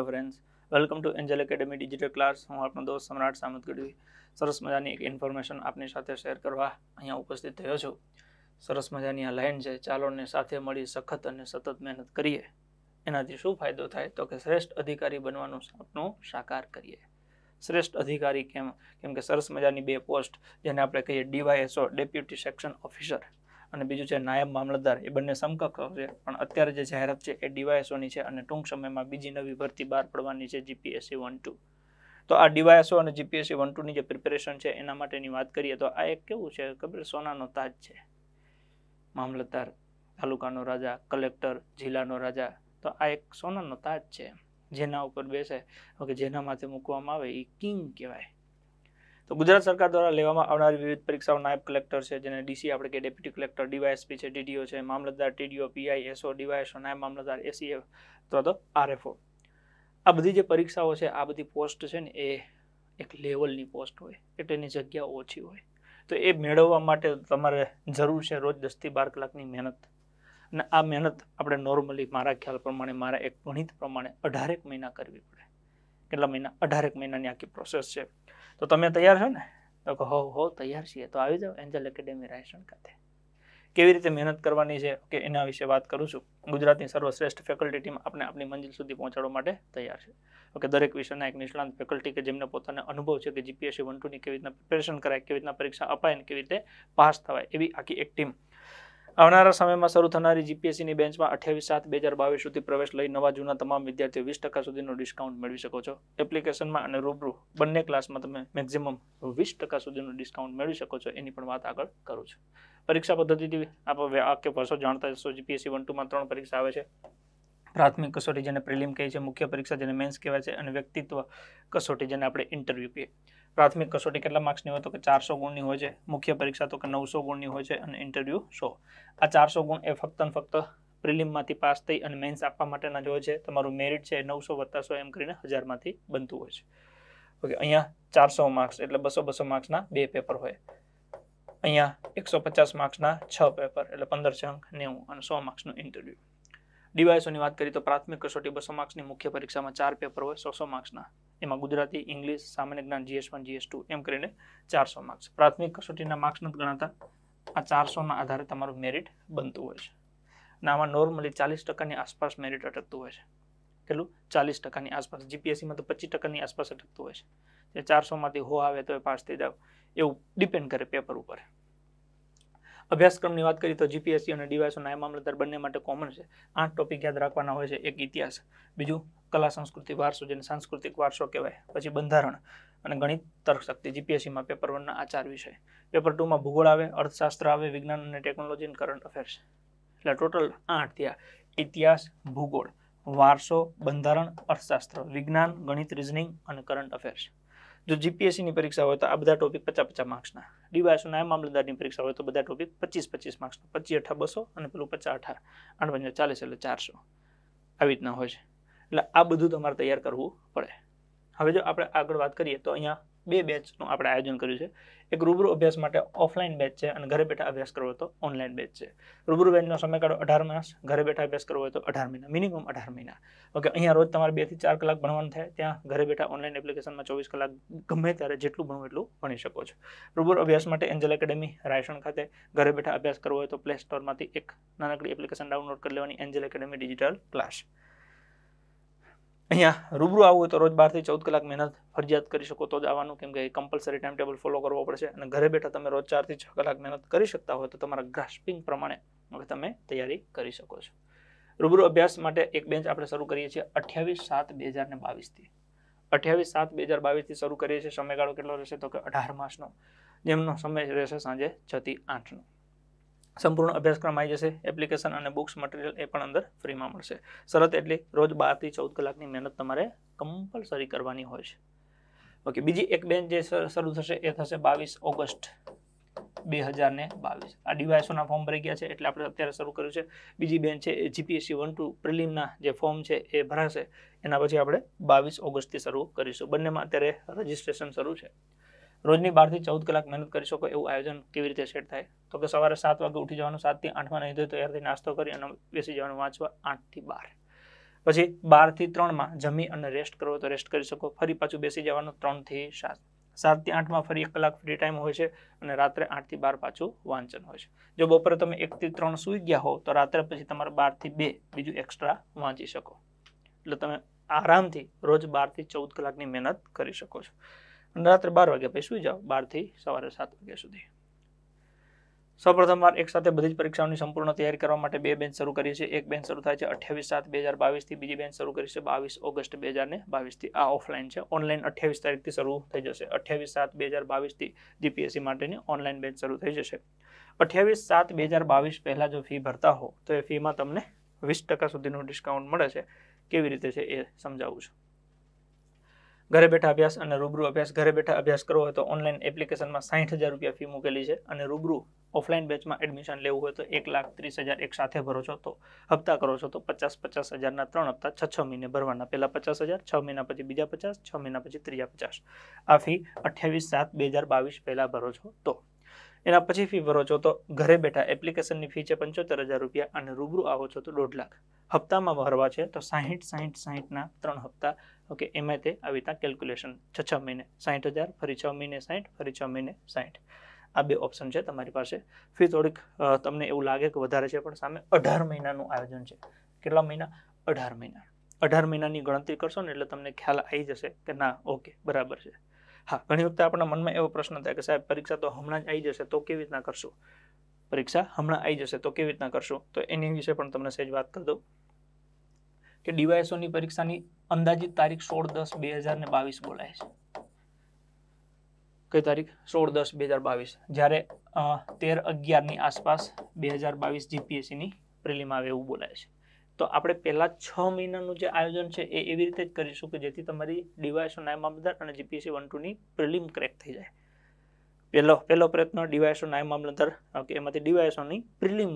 hello friends welcome to angel academy digital class હું આપનો દોસ્ત સમ્રાટ સામંત ગઢવી સરસ મજાની એક ઇન્ફોર્મેશન આપની સાથે શેર કરવા અહીંયા ઉપસ્થિત થયો છું સરસ મજાની આ લાઇન છે ચાલોને સાથે મળી સખત અને સતત મહેનત કરીએ એનાથી શું ફાયદો થાય તો કે શ્રેષ્ઠ અધિકારી બનવાનું સપનું સાકાર કરીએ શ્રેષ્ઠ અધિકારી કેમ કેમ કે સરસ મજાની બે પોસ્ટ જેને આપણે કહીએ ડીવાયએસઓ ડેપ્યુટી સેક્શન ઓફિસર અને બીજું છે નાયબ મામલતદાર એ બંને સમકક્ષ છે પણ અત્યારે જે જાહેરાત છે એ ડીવાયએસઓની છે અને ટૂંક સમયમાં બીજી નવી ભરતી બહાર પડવાની છે જીપીએસસી વન ટુ તો આ ડીવાયએસઓ અને જીપીએસસી વન ટુની જે પ્રિપેરેશન છે એના માટેની વાત કરીએ તો આ એક કેવું છે ખબર સોનાનો તાજ છે મામલતદાર તાલુકાનો રાજા કલેક્ટર જિલ્લાનો રાજા તો આ એક સોનાનો તાજ છે જેના ઉપર બેસે કે જેના માથે મૂકવામાં આવે એ કિંગ કહેવાય તો ગુજરાત સરકાર દ્વારા લેવામાં આવનારી વિવિધ પરીક્ષાઓ નાયબ કલેક્ટર છે જેને ડીસી આપણે કે ડેપ્યુટી કલેક્ટર ડીવાયએસપી છે ડીડીઓ છે મામલતદાર ટીડીઓ પીઆઈ એસઓ ડીવાયએસઓ નાયબ મામલતદાર એસીએફ અથવા તો આરએફઓ આ બધી જે પરીક્ષાઓ છે આ બધી પોસ્ટ છે ને એ એક લેવલની પોસ્ટ હોય એટલે એની જગ્યા ઓછી હોય તો એ મેળવવા માટે તમારે જરૂર છે રોજ દસથી બાર કલાકની મહેનત અને આ મહેનત આપણે નોર્મલી મારા ખ્યાલ પ્રમાણે મારા એક ગણિત પ્રમાણે અઢારેક મહિના કરવી પડે કેટલા મહિના અઢારેક મહિનાની આખી પ્રોસેસ છે તો તમે તૈયાર છો ને તો કહો હો હો તૈયાર છીએ તો આવી જાઓ એન્જલ એકેડેમી રાયસણ ખાતે કેવી રીતે મહેનત કરવાની છે કે એના વિશે વાત કરું છું ગુજરાતની સર્વશ્રેષ્ઠ ફેકલ્ટી ટીમ આપણે આપણી મંજિલ સુધી પહોંચાડવા માટે તૈયાર છે ઓકે દરેક વિષયના એક નિષ્ણાંત ફેકલ્ટી કે જેમને પોતાનો અનુભવ છે કે જીપીએસસી વન ટુની કેવી રીતના પ્રિપેરેશન કરાય કેવી રીતના પરીક્ષા અપાય અને કેવી રીતે પાસ થવાય એવી આખી એક ટીમ આવનારા સમયમાં શરૂ થનારી જીપીએસસીની બેન્ચમાં અઠ્યાવીસ સાત બે હજાર બાવીસ સુધી પ્રવેશ લઈ નવા જૂના તમામ વિદ્યાર્થીઓ વીસ ટકા સુધીનું ડિસ્કાઉન્ટ મેળવી શકો છો એપ્લિકેશનમાં અને રૂબરૂ બંને ક્લાસમાં તમે મેક્ઝિમમ વીસ ટકા સુધીનું ડિસ્કાઉન્ટ મેળવી શકો છો એની પણ વાત આગળ કરું છું પરીક્ષા પદ્ધતિથી આપ વાક્ય વર્ષો જાણતા જશો જીપીએસસી વન ટુમાં ત્રણ પરીક્ષા આવે છે પ્રાથમિક કસોટી જેને પ્રિલિમ કહે છે મુખ્ય પરીક્ષા જેને મેન્સ કહેવાય છે અને વ્યક્તિત્વ કસોટી જેને આપણે ઇન્ટરવ્યૂ કહીએ પ્રાથમિક કસોટી કેટલા માર્ક્સની હોય તો કે ચારસો ગુણની હોય છે મુખ્ય પરીક્ષા તો કે નવસો ગુણની હોય છે અને ઇન્ટરવ્યૂ સો આ ચારસો ગુણ એ ફક્ત ને ફક્ત પ્રિલિમમાંથી પાસ થઈ અને મેન્સ આપવા માટેના જ હોય છે તમારું મેરિટ છે નવસો વત્તા સો એમ કરીને હજારમાંથી બનતું હોય છે ઓકે અહીંયા ચારસો માર્ક્સ એટલે બસો બસો માર્ક્સના બે પેપર હોય અહીંયા એકસો પચાસ માર્ક્સના છ પેપર એટલે પંદર છંક નેવું અને સો માર્ક્સનું ઇન્ટરવ્યૂ ડીવાયસોની વાત કરીએ તો પ્રાથમિક કસોટી બસો માર્ક્સની મુખ્ય પરીક્ષામાં ચાર પેપર હોય સો સો માર્ક્સના એમાં ગુજરાતી ઇંગ્લિશ સામાન્ય જ્ઞાન જીએસ વન જીએસ ટુ એમ કરીને ચારસો માર્ક્સ પ્રાથમિક કસોટીના માર્ક્સ નથી ગણાતા આ ચારસોના આધારે તમારું મેરિટ બનતું હોય છે અને આમાં નોર્મલી ચાલીસ ટકાની આસપાસ મેરિટ અટકતું હોય છે કેટલું ચાલીસ ટકાની આસપાસ જીપીએસસીમાં તો પચીસ ટકાની આસપાસ અટકતું હોય છે ચારસોમાંથી હો આવે તો એ પાસ થઈ જાવ એવું ડિપેન્ડ કરે પેપર ઉપર અભ્યાસક્રમની વાત કરીએ તો જીપીએસસી અને ડીવાયસોના એ મામલતદાર બંને માટે કોમન છે આઠ ટોપિક યાદ રાખવાના હોય છે એક ઇતિહાસ બીજું કલા સંસ્કૃતિ વારસો જેને સાંસ્કૃતિક વારસો કહેવાય પછી બંધારણ અને ગણિત તર્કશક્તિ જીપીએસસીમાં પેપર વનના આ ચાર વિષય પેપર ટુમાં ભૂગોળ આવે અર્થશાસ્ત્ર આવે વિજ્ઞાન અને ટેકનોલોજી અને કરંટ અફેર્સ એટલે ટોટલ આઠ થયા ઇતિહાસ ભૂગોળ વારસો બંધારણ અર્થશાસ્ત્ર વિજ્ઞાન ગણિત રિઝનિંગ અને કરંટ અફેર્સ જો જીપીએસસીની પરીક્ષા હોય તો આ બધા ટોપિક પચાસ પચાસ માર્ક્સના ડીવાયસોના મામલતદારની પરીક્ષા હોય તો બધા ટોપિક પચીસ પચીસ માર્ક્સના પચીસ અઠા બસો અને પેલું પચાસ અઠાર આઠ પંચા ચાલીસ એટલે ચારસો આવી રીતના હોય છે એટલે આ બધું તમારે તૈયાર કરવું પડે હવે જો આપણે આગળ વાત કરીએ તો અહીંયા બે બેચનું આપણે આયોજન કર્યું છે એક રૂબરૂ અભ્યાસ માટે ઓફલાઈન બેચ છે અને ઘરે બેઠા અભ્યાસ કરવો તો ઓનલાઈન બેચ છે રૂબરૂ બેચનો સમયગાળો અઢાર માસ ઘરે બેઠા અભ્યાસ કરવો હોય તો અઢાર મહિના મિનિમમ અઢાર મહિના ઓકે અહીંયા રોજ તમારે બે થી ચાર કલાક ભણવાનું થાય ત્યાં ઘરે બેઠા ઓનલાઈન એપ્લિકેશનમાં ચોવીસ કલાક ગમે ત્યારે જેટલું ભણવું એટલું ભણી શકો છો રૂબરૂ અભ્યાસ માટે એન્જલ એકેડેમી રાયસણ ખાતે ઘરે બેઠા અભ્યાસ કરવો હોય તો પ્લે સ્ટોરમાંથી એક નાનકડી એપ્લિકેશન ડાઉનલોડ કરી લેવાની એન્જલ એકેડેમી ડિજિટલ ક્લાસ અહીંયા રૂબરૂ આવવું હોય તો રોજ બારથી ચૌદ કલાક મહેનત ફરજિયાત કરી શકો તો જ આવવાનું કેમ કે કમ્પલસરી ટાઈમ ટેબલ ફોલો કરવો પડશે અને ઘરે બેઠા તમે રોજ ચારથી છ કલાક મહેનત કરી શકતા હોય તો તમારા ગ્રાસ્પિંગ પ્રમાણે હવે તમે તૈયારી કરી શકો છો રૂબરૂ અભ્યાસ માટે એક બેન્ચ આપણે શરૂ કરીએ છીએ અઠ્યાવીસ સાત બે હજાર ને બાવીસથી અઠ્યાવીસ સાત બે હજાર બાવીસથી શરૂ કરીએ છીએ સમયગાળો કેટલો રહેશે તો કે અઢાર માસનો જેમનો સમય રહેશે સાંજે છથી આઠનો સંપૂર્ણ અભ્યાસક્રમ આવી જશે એપ્લિકેશન અને બુક્સ મટીરિયલ એ પણ અંદર ફ્રીમાં મળશે શરત એટલે રોજ બારથી ચૌદ કલાકની મહેનત તમારે કમ્પલસરી કરવાની હોય છે ઓકે બીજી એક બેન જે શરૂ થશે એ થશે બાવીસ ઓગસ્ટ બે હજાર ને બાવીસ આ ડિવાઇસોના ફોર્મ ભરી ગયા છે એટલે આપણે અત્યારે શરૂ કર્યું છે બીજી બેન છે એ જીપીએસસી વન ટુ પ્રિલિમના જે ફોર્મ છે એ ભરાશે એના પછી આપણે બાવીસ ઓગસ્ટથી શરૂ કરીશું બંનેમાં અત્યારે રજિસ્ટ્રેશન શરૂ છે રોજની બારથી ચૌદ કલાક મહેનત કરી શકો એવું આયોજન કેવી રીતે સેટ થાય તો કે સવારે સાત વાગે ઉઠી જવાનું સાતથી આઠમાં નહીં તો ત્યારથી નાસ્તો કરી અને બેસી જવાનું વાંચવા આઠથી બાર પછી બારથી ત્રણમાં જમી અને રેસ્ટ કરવો તો રેસ્ટ કરી શકો ફરી પાછું બેસી જવાનું ત્રણથી સાત સાતથી આઠમાં ફરી એક કલાક ફ્રી ટાઈમ હોય છે અને રાત્રે આઠથી બાર પાછું વાંચન હોય છે જો બપોરે તમે એકથી ત્રણ સૂઈ ગયા હો તો રાત્રે પછી તમારે બારથી બે બીજું એક્સ્ટ્રા વાંચી શકો એટલે તમે આરામથી રોજ બારથી ચૌદ કલાકની મહેનત કરી શકો છો અને રાત્રે બાર વાગ્યા પછી સુઈ જાઓ બારથી સવારે સાત વાગ્યા સુધી સૌપ્રથમવાર એક સાથે બધી જ પરીક્ષાઓની સંપૂર્ણ તૈયારી કરવા માટે બે બેન્ચ શરૂ કરી છે એક બેન્ચ શરૂ થાય છે અઠ્યાવીસ સાત બે હજાર બાવીસથી બીજી બેન્ચ શરૂ કરી છે બાવીસ ઓગસ્ટ બે હજાર ને બાવીસથી આ ઓફલાઈન છે ઓનલાઈન અઠ્યાવીસ તારીખથી શરૂ થઈ જશે અઠ્યાવીસ સાત બે હજાર બાવીસથી જીપીએસસી માટેની ઓનલાઈન બેન્ચ શરૂ થઈ જશે અઠ્યાવીસ સાત બે હજાર બાવીસ પહેલાં જો ફી ભરતા હો તો એ ફીમાં તમને વીસ ટકા સુધીનું ડિસ્કાઉન્ટ મળે છે કેવી રીતે છે એ સમજાવું છું ઘરે બેઠા અભ્યાસ અને રૂબરૂ અભ્યાસ ઘરે બેઠા અભ્યાસ કરવો હોય તો ઓનલાઈન એપ્લિકેશનમાં સાઠ હજાર રૂપિયા ફી મૂકેલી છે અને રૂબરૂ ઓફલાઈન બેચમાં એડમિશન લેવું હોય તો એક લાખ ત્રીસ હજાર એક સાથે ભરો છો તો હપ્તા કરો છો તો પચાસ પચાસ હજારના ત્રણ હપ્તા છ છ મહિને ભરવાના પહેલાં પચાસ હજાર છ મહિના પછી બીજા પચાસ છ મહિના પછી ત્રીજા પચાસ આ ફી અઠ્યાવીસ સાત બે હજાર બાવીસ પહેલાં ભરો છો તો એના પછી ફી ભરો છો તો ઘરે બેઠા એપ્લિકેશનની ફી છે પંચોતેર હજાર રૂપિયા અને રૂબરૂ આવો છો તો દોઢ લાખ હપ્તામાં ભરવા છે તો સાહીઠ સાહીઠ સાહીઠના ત્રણ હપ્તા ઓકે એમાં તે આવી રીતના કેલ્ક્યુલેશન છ છ મહિને સાઠ હજાર ફરી છ મહિને સાઠ ફરી છ મહિને સાઠ આ બે ઓપ્શન છે તમારી પાસે ફી થોડીક તમને એવું લાગે કે વધારે છે પણ સામે અઢાર મહિનાનું આયોજન છે કેટલા મહિના અઢાર મહિના અઢાર મહિનાની ગણતરી કરશો ને એટલે તમને ખ્યાલ આવી જશે કે ના ઓકે બરાબર છે હા ઘણી વખતે આપણા મનમાં એવો પ્રશ્ન થાય કે સાહેબ પરીક્ષા તો હમણાં જ આવી જશે તો કેવી રીતના કરશું પરીક્ષા હમણાં આવી જશે તો કેવી રીતના કરશું તો એની વિશે પણ તમને સહેજ વાત કરી દઉં કે ડીવાયએસઓની પરીક્ષાની અંદાજિત તારીખ સોળ દસ બે હજાર ને બાવીસ બોલાય છે કઈ તારીખ સોળ દસ બે હજાર બાવીસ જ્યારે તેર અગિયારની આસપાસ બે હજાર બાવીસ જીપીએસસીની પ્રિલિમ આવે એવું બોલાય છે તો આપણે પહેલાં છ મહિનાનું જે આયોજન છે એ એવી રીતે જ કરીશું કે જેથી તમારી ડીવાયસો નાયમ મામલતદાર અને જીપીએસસી વન ટુની પ્રિલિમ ક્રેક થઈ જાય પહેલો પહેલો પ્રયત્ન ડીવાયસો નાયમ મામલતદાર કે એમાંથી ડીવાયસોની પ્રિલિમ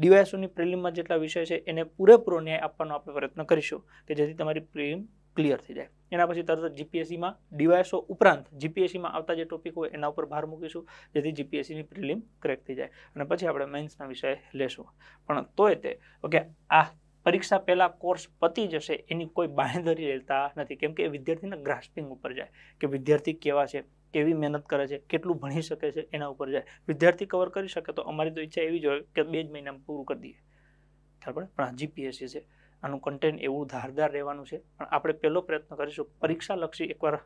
ડીવાયસોની પ્રિલિમમાં જેટલા વિષય છે એને પૂરેપૂરો ન્યાય આપવાનો આપણે પ્રયત્ન કરીશું કે જેથી તમારી પ્રિલિમ ક્લિયર થઈ જાય એના પછી તરત જ જીપીએસસીમાં ડીવાયસો ઉપરાંત જીપીએસસીમાં આવતા જે ટોપિક હોય એના ઉપર ભાર મૂકીશું જેથી જીપીએસસીની પ્રિલિમ ક્રેક થઈ જાય અને પછી આપણે મેન્સના વિષય લેશું પણ તોય તે ઓકે આ પરીક્ષા પહેલાં કોર્સ પતી જશે એની કોઈ બાંહેધરી લેતા નથી કેમ કે એ વિદ્યાર્થીના ગ્રાસ્પિંગ ઉપર જાય કે વિદ્યાર્થી કેવા છે કેવી મહેનત કરે છે કેટલું ભણી શકે છે એના ઉપર જાય વિદ્યાર્થી કવર કરી શકે તો અમારી તો ઈચ્છા એવી જ હોય કે બે જ મહિનામાં પૂરું કરી દઈએ બરાબર પણ આ જીપીએસસી છે આનું કન્ટેન્ટ એવું ધારદાર રહેવાનું છે પણ આપણે પહેલો પ્રયત્ન કરીશું પરીક્ષાલક્ષી એકવાર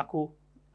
આખું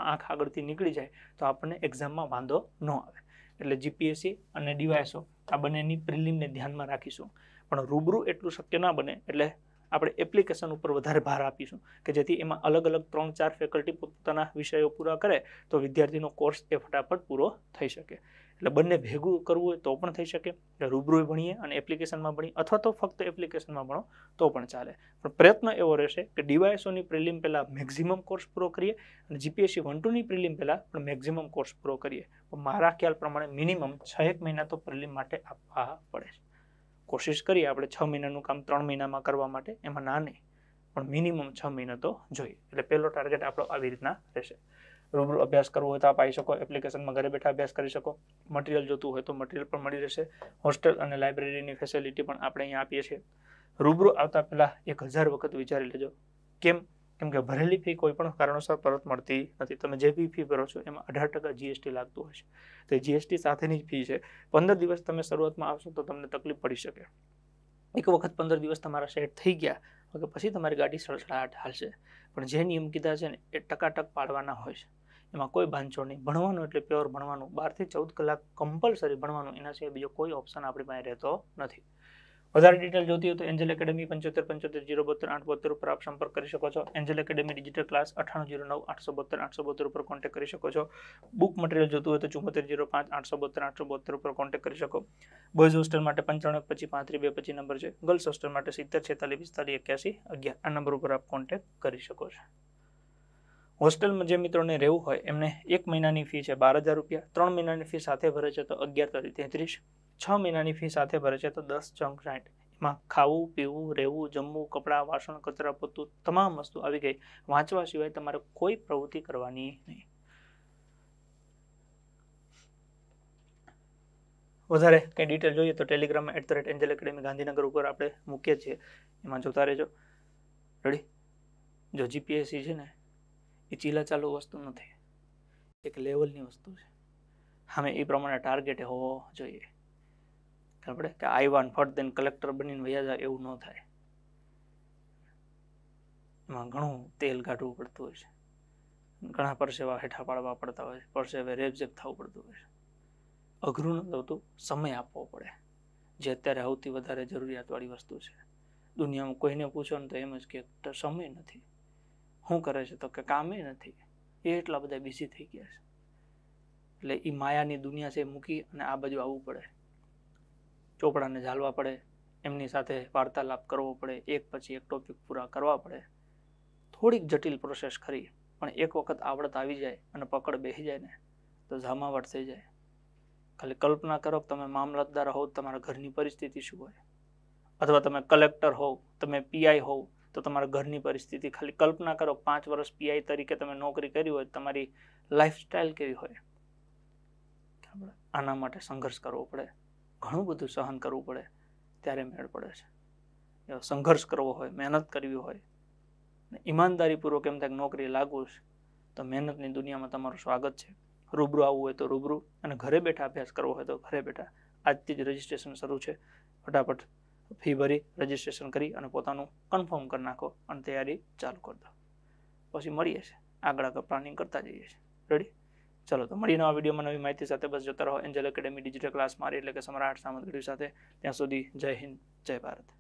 આંખ આગળથી નીકળી જાય તો આપણને એક્ઝામમાં વાંધો ન આવે એટલે જીપીએસસી અને ડીવાયસો આ બંનેની પ્રિલિમને ધ્યાનમાં રાખીશું પણ રૂબરૂ એટલું શક્ય ના બને એટલે આપણે એપ્લિકેશન ઉપર વધારે ભાર આપીશું કે જેથી એમાં અલગ અલગ ત્રણ ચાર ફેકલ્ટી પોતાના વિષયો પૂરા કરે તો વિદ્યાર્થીનો કોર્સ એ ફટાફટ પૂરો થઈ શકે એટલે બંને ભેગું કરવું હોય તો પણ થઈ શકે એટલે રૂબરૂ ભણીએ અને એપ્લિકેશનમાં ભણીએ અથવા તો ફક્ત એપ્લિકેશનમાં ભણો તો પણ ચાલે પણ પ્રયત્ન એવો રહેશે કે ડીવાયસોની પ્રિલિમ પહેલાં મેક્ઝિમમ કોર્સ પૂરો કરીએ અને જીપીએસસી વન ટુની પ્રિલિમ પહેલાં પણ મેક્ઝિમમ કોર્સ પૂરો કરીએ મારા ખ્યાલ પ્રમાણે મિનિમમ છ એક મહિના તો પ્રિલિમ માટે આપવા પડે છે કોશિશ કરીએ આપણે છ મહિનાનું કામ ત્રણ મહિનામાં કરવા માટે એમાં ના નહીં પણ મિનિમમ છ મહિનો તો જોઈએ એટલે પહેલો ટાર્ગેટ આપણો આવી રીતના રહેશે રૂબરૂ અભ્યાસ કરવો હોય તો આપ આવી શકો એપ્લિકેશનમાં ઘરે બેઠા અભ્યાસ કરી શકો મટીરિયલ જોતું હોય તો મટીરિયલ પણ મળી રહેશે હોસ્ટેલ અને લાઇબ્રેરીની ફેસિલિટી પણ આપણે અહીંયા આપીએ છીએ રૂબરૂ આવતા પહેલાં એક હજાર વખત વિચારી લેજો કેમ કેમ કે ભરેલી ફી કોઈ પણ કારણોસર પરત મળતી નથી તમે જે બી ફી ભરો છો એમાં અઢાર ટકા જીએસટી લાગતું હશે તો જીએસટી સાથેની જ ફી છે પંદર દિવસ તમે શરૂઆતમાં આવશો તો તમને તકલીફ પડી શકે એક વખત પંદર દિવસ તમારા સેટ થઈ ગયા કે પછી તમારી ગાડી સડસડાટ હાલશે પણ જે નિયમ કીધા છે ને એ ટકાટક પાડવાના હોય છે એમાં કોઈ બાંધછોડ નહીં ભણવાનું એટલે પ્યોર ભણવાનું બારથી ચૌદ કલાક કમ્પલસરી ભણવાનું એના સિવાય બીજો કોઈ ઓપ્શન આપણી પાસે રહેતો નથી વધારે ડિટેલ જોતી હોય તો એન્જલ એકેડમી પંચોતેર પંચોતેર જીરો બોતેર આઠ બોતેર ઉપર આપ સંપર્ક કરી શકો છો એન્જલ એકેડેમી ડિજિટલ ક્લાસ અઠાણું જીરો નવ આઠસો બોતેર આઠસો બોતેર ઉપર કોન્ટેક્ટ કરી શકો છો બુક મટીરિયલ જોતું હોય તો ચુંમોતેર જીરો પાંચ આઠસો બોતેર આઠસો બોતેર ઉપર કોન્ટેક્ટ કરી શકો બોયઝ હોસ્ટેલ માટે પંચાણું પછી પાંત્રીસ બે પચી નંબર છે ગર્લ્સ હોસ્ટેલ માટે સિત્તેર છેતાલીસ પિસ્તાલીસ એક્યાસી અગિયાર આ નંબર ઉપર આપ કોન્ટેક્ટ કરી શકો છો હોસ્ટેલમાં જે મિત્રોને રહેવું હોય એમને એક મહિનાની ફી છે બાર હજાર રૂપિયા ત્રણ મહિનાની ફી સાથે ભરે છે તો અગિયાર તારીખ તેત્રીસ છ મહિનાની ફી સાથે ભરે છે તો દસ જંક સાઠ માં ખાવું પીવું રહેવું જમવું કપડાં વાસણ કચરા પોતું તમામ વસ્તુ આવી ગઈ વાંચવા સિવાય તમારે કોઈ પ્રવૃત્તિ કરવાની નહીં વધારે કંઈ ડિટેલ જોઈએ તો telegram at the rate angel academy Gandhinagar ઉપર આપણે મૂકીએ છીએ એમાં જોતા રહેજો રેડી જો જીપીએસસી છે ને એ ચીલા ચાલુ વસ્તુ નથી એક લેવલની વસ્તુ છે હા એ પ્રમાણે ટાર્ગેટ હોવો જોઈએ આપણે કે આવ્યા ને ફટ દઈને કલેક્ટર બનીને વયા જાય એવું ન થાય એમાં ઘણું તેલ કાઢવું પડતું હોય છે ઘણા પરસેવા હેઠા પાડવા પડતા હોય છે પરસેવે રેપઝેપ થવું પડતું હોય છે અઘરું ન થતું સમય આપવો પડે જે અત્યારે સૌથી વધારે જરૂરિયાતવાળી વસ્તુ છે દુનિયામાં કોઈને પૂછો ને તો એમ જ કે સમય નથી શું કરે છે તો કે કામે નથી એ એટલા બધા બિઝી થઈ ગયા છે એટલે એ માયાની દુનિયા છે મૂકી અને આ બાજુ આવવું પડે ચોપડાને ઝાલવા પડે એમની સાથે વાર્તાલાપ કરવો પડે એક પછી એક ટોપિક પૂરા કરવા પડે થોડીક જટિલ પ્રોસેસ ખરી પણ એક વખત આવડત આવી જાય અને પકડ બેસી જાય ને તો ઝામાવટ થઈ જાય ખાલી કલ્પના કરો તમે મામલતદાર હોવ તમારા ઘરની પરિસ્થિતિ શું હોય અથવા તમે કલેક્ટર હોવ તમે પીઆઈ હોવ તો તમારા ઘરની પરિસ્થિતિ ખાલી કલ્પના કરો પાંચ વર્ષ પીઆઈ તરીકે તમે નોકરી કરી હોય તમારી લાઈફસ્ટાઈલ કેવી હોય આના માટે સંઘર્ષ કરવો પડે ઘણું બધું સહન કરવું પડે ત્યારે મેળ પડે છે સંઘર્ષ કરવો હોય મહેનત કરવી હોય ને ઈમાનદારીપૂર્વક એમ થાય નોકરી લાગવું છે તો મહેનતની દુનિયામાં તમારું સ્વાગત છે રૂબરૂ આવવું હોય તો રૂબરૂ અને ઘરે બેઠા અભ્યાસ કરવો હોય તો ઘરે બેઠા આજથી જ રજીસ્ટ્રેશન શરૂ છે ફટાફટ ફી ભરી રજીસ્ટ્રેશન કરી અને પોતાનું કન્ફર્મ કરી નાખો અને તૈયારી ચાલુ કરી દો પછી મળીએ છીએ આગળ આગળ પ્લાનિંગ કરતા જઈએ છીએ રેડી ચલો તો મળીએ નવા વિડીયોમાં નવી માહિતી સાથે બસ જતા રહો એન્જલ એકેડેમી ડિજિટલ ક્લાસ મારી એટલે કે સમ્રાટ સામંત સાથે ત્યાં સુધી જય હિન્દ જય ભારત